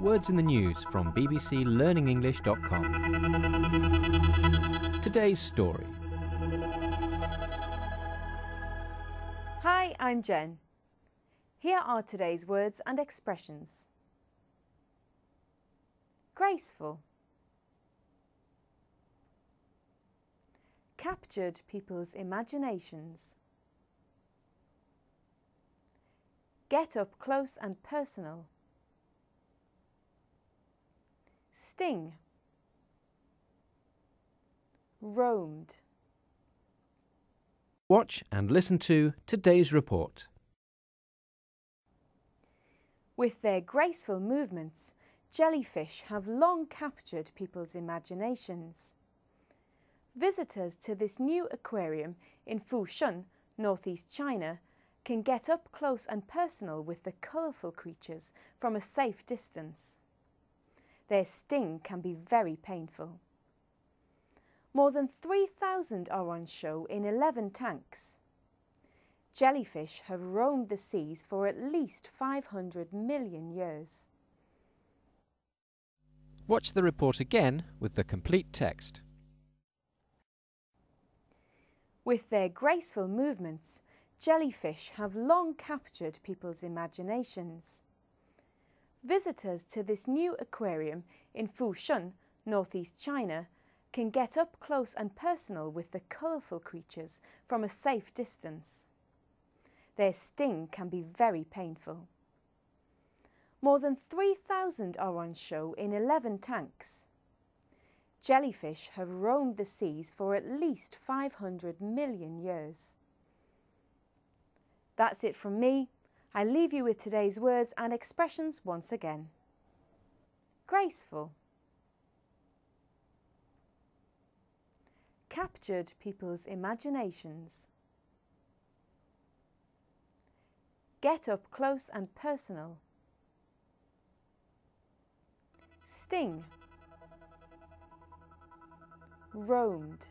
Words in the News from BBC BBCLearningEnglish.com. Today's story. Hi, I'm Jen. Here are today's words and expressions graceful, captured people's imaginations. Get up close and personal. Sting. Roamed. Watch and listen to today's report. With their graceful movements, jellyfish have long captured people's imaginations. Visitors to this new aquarium in Fushun, northeast China, can get up close and personal with the colourful creatures from a safe distance. Their sting can be very painful. More than 3,000 are on show in 11 tanks. Jellyfish have roamed the seas for at least 500 million years. Watch the report again with the complete text. With their graceful movements, jellyfish have long captured people's imaginations. Visitors to this new aquarium in Fushun, northeast China, can get up close and personal with the colourful creatures from a safe distance. Their sting can be very painful. More than 3,000 are on show in 11 tanks. Jellyfish have roamed the seas for at least 500 million years. That's it from me. I leave you with today's words and expressions once again. Graceful. Captured people's imaginations. Get up close and personal. Sting. Roamed.